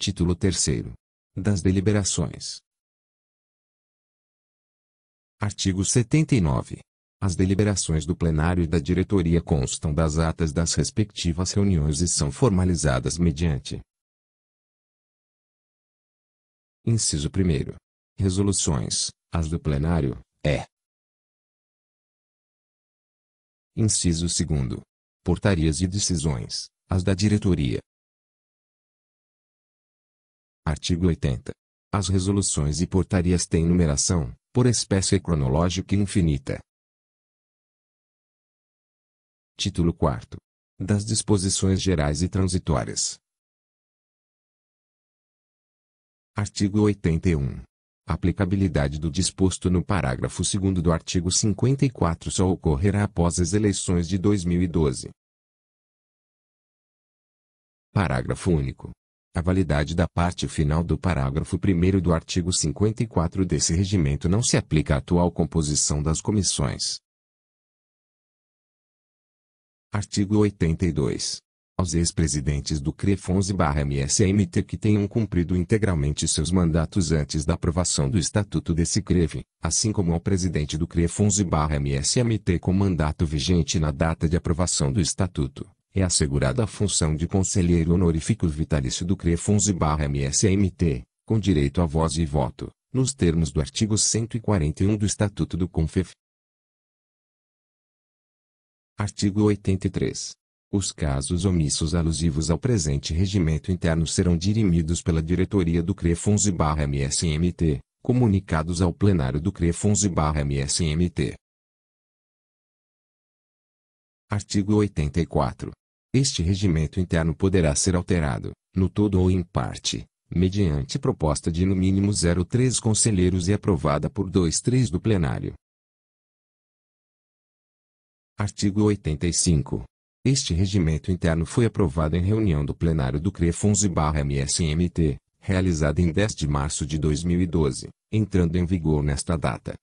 Título 3 Das deliberações. Artigo 79. As deliberações do plenário e da diretoria constam das atas das respectivas reuniões e são formalizadas mediante Inciso 1. Resoluções, as do plenário, é. Inciso 2. Portarias e decisões, as da diretoria. Artigo 80. As resoluções e portarias têm numeração, por espécie cronológica infinita. Título 4. Das disposições gerais e transitórias. Artigo 81. Aplicabilidade do disposto no parágrafo 2 do artigo 54 só ocorrerá após as eleições de 2012. Parágrafo único. A validade da parte final do parágrafo 1 do artigo 54 desse regimento não se aplica à atual composição das comissões. Artigo 82. Aos ex-presidentes do CREFONS barra MSMT que tenham cumprido integralmente seus mandatos antes da aprovação do Estatuto desse Creve, assim como ao presidente do CREFONS barra MSMT com mandato vigente na data de aprovação do Estatuto é assegurada a função de conselheiro honorífico vitalício do CREFUNZ-MSMT, com direito a voz e voto, nos termos do artigo 141 do Estatuto do CONFEF. Artigo 83. Os casos omissos alusivos ao presente regimento interno serão dirimidos pela diretoria do CREFUNZ-MSMT, comunicados ao plenário do CREFUNZ-MSMT. Artigo 84. Este regimento interno poderá ser alterado, no todo ou em parte, mediante proposta de no mínimo 03 conselheiros e aprovada por 2/3 do plenário. Artigo 85. Este regimento interno foi aprovado em reunião do plenário do CREFUNZ/MSMT, realizada em 10 de março de 2012, entrando em vigor nesta data.